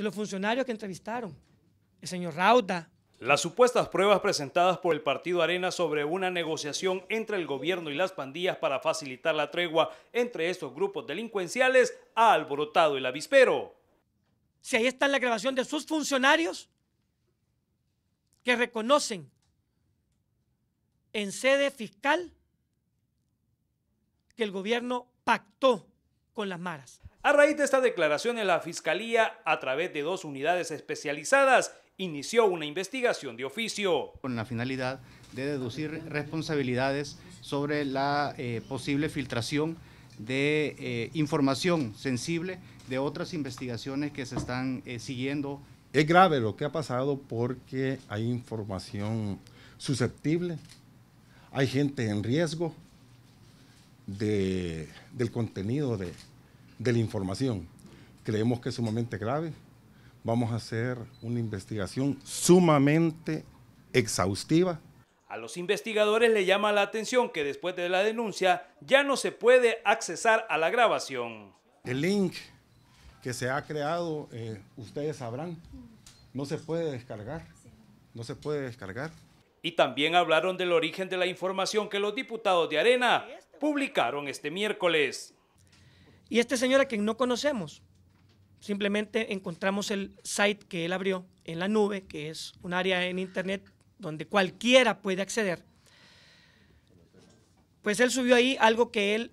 de los funcionarios que entrevistaron, el señor Rauda. Las supuestas pruebas presentadas por el Partido Arena sobre una negociación entre el gobierno y las pandillas para facilitar la tregua entre estos grupos delincuenciales ha alborotado el avispero. Si ahí está la grabación de sus funcionarios que reconocen en sede fiscal que el gobierno pactó con las maras. A raíz de esta declaración, la Fiscalía, a través de dos unidades especializadas, inició una investigación de oficio. Con la finalidad de deducir responsabilidades sobre la eh, posible filtración de eh, información sensible de otras investigaciones que se están eh, siguiendo. Es grave lo que ha pasado porque hay información susceptible, hay gente en riesgo, de, del contenido de, la información. Creemos que es sumamente grave. Vamos a hacer una investigación sumamente exhaustiva. A los investigadores le llama la atención que después de la denuncia ya no se puede accesar a la grabación. El link que se ha creado, eh, ustedes sabrán, no se puede descargar. No se puede descargar. Y también hablaron del origen de la información que los diputados de Arena publicaron este miércoles. Y este señor a quien no conocemos, simplemente encontramos el site que él abrió en la nube, que es un área en Internet donde cualquiera puede acceder. Pues él subió ahí algo que él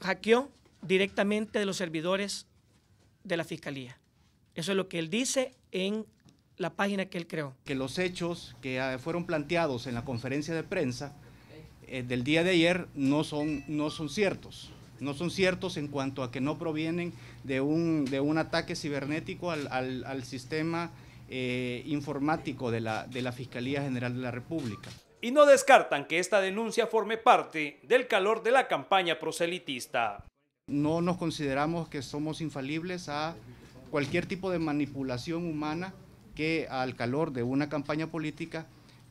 hackeó directamente de los servidores de la Fiscalía. Eso es lo que él dice en la página que él creó. Que los hechos que ah, fueron planteados en la conferencia de prensa eh, del día de ayer no son, no son ciertos. No son ciertos en cuanto a que no provienen de un, de un ataque cibernético al, sistema eh, informático de la, de la Fiscalía General de la República. Y no descartan que esta denuncia forme parte del calor de la campaña proselitista. No nos consideramos que somos infalibles a cualquier tipo de manipulación humana que al calor de una campaña política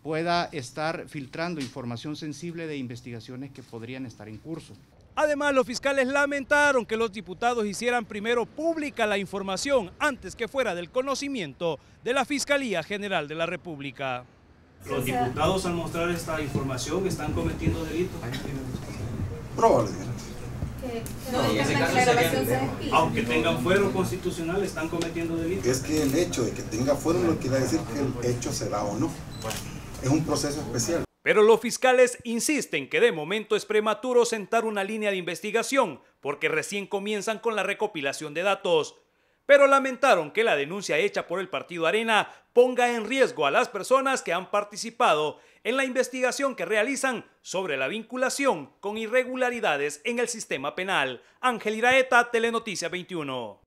pueda estar filtrando información sensible de investigaciones que podrían estar en curso. Además, los fiscales lamentaron que los diputados hicieran primero pública la información antes que fuera del conocimiento de la Fiscalía General de la República. Los diputados al mostrar esta información están cometiendo delitos. Probablemente. aunque tengan fuero constitucional, están cometiendo delitos. Es que el hecho de que tenga fuero no quiere decir que el hecho será o no es un proceso especial. Pero los fiscales insisten que de momento es prematuro sentar una línea de investigación porque recién comienzan con la recopilación de datos. Pero lamentaron que la denuncia hecha por el partido Arena ponga en riesgo a las personas que han participado en la investigación que realizan sobre la vinculación con irregularidades en el sistema penal. Ángel Iraeta, Telenoticia 21.